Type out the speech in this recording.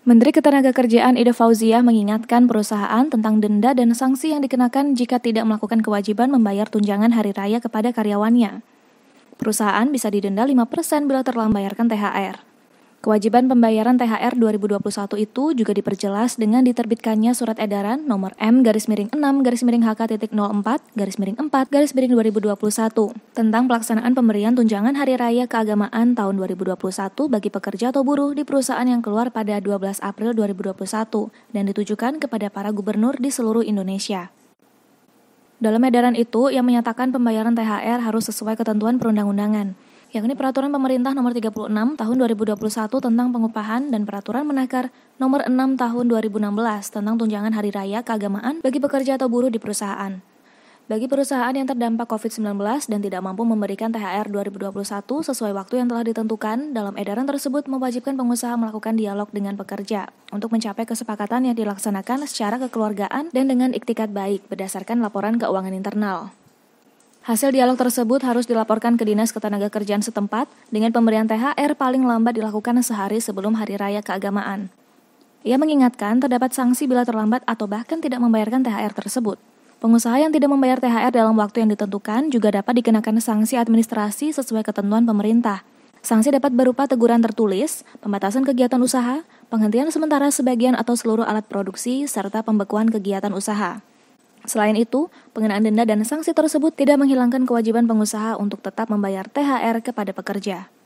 Menteri Ketenagakerjaan Ida Fauzia mengingatkan perusahaan tentang denda dan sanksi yang dikenakan jika tidak melakukan kewajiban membayar tunjangan hari raya kepada karyawannya. Perusahaan bisa didenda 5% bila terlambat bayarkan THR. Kewajiban pembayaran THR 2021 itu juga diperjelas dengan diterbitkannya surat edaran nomor M garis miring 6 garis miring HK titik 04 garis miring 4 garis miring 2021 tentang pelaksanaan pemberian tunjangan hari raya keagamaan tahun 2021 bagi pekerja atau buruh di perusahaan yang keluar pada 12 April 2021 dan ditujukan kepada para gubernur di seluruh Indonesia. Dalam edaran itu, yang menyatakan pembayaran THR harus sesuai ketentuan perundang-undangan yakni Peraturan Pemerintah Nomor 36 Tahun 2021 tentang pengupahan dan Peraturan Menakar Nomor 6 Tahun 2016 tentang tunjangan hari raya keagamaan bagi pekerja atau buruh di perusahaan. Bagi perusahaan yang terdampak COVID-19 dan tidak mampu memberikan THR 2021 sesuai waktu yang telah ditentukan, dalam edaran tersebut mewajibkan pengusaha melakukan dialog dengan pekerja untuk mencapai kesepakatan yang dilaksanakan secara kekeluargaan dan dengan iktikat baik berdasarkan laporan keuangan internal. Hasil dialog tersebut harus dilaporkan ke Dinas ketenaga kerjaan setempat dengan pemberian THR paling lambat dilakukan sehari sebelum hari raya keagamaan. Ia mengingatkan terdapat sanksi bila terlambat atau bahkan tidak membayarkan THR tersebut. Pengusaha yang tidak membayar THR dalam waktu yang ditentukan juga dapat dikenakan sanksi administrasi sesuai ketentuan pemerintah. Sanksi dapat berupa teguran tertulis, pembatasan kegiatan usaha, penghentian sementara sebagian atau seluruh alat produksi, serta pembekuan kegiatan usaha. Selain itu, pengenaan denda dan sanksi tersebut tidak menghilangkan kewajiban pengusaha untuk tetap membayar THR kepada pekerja.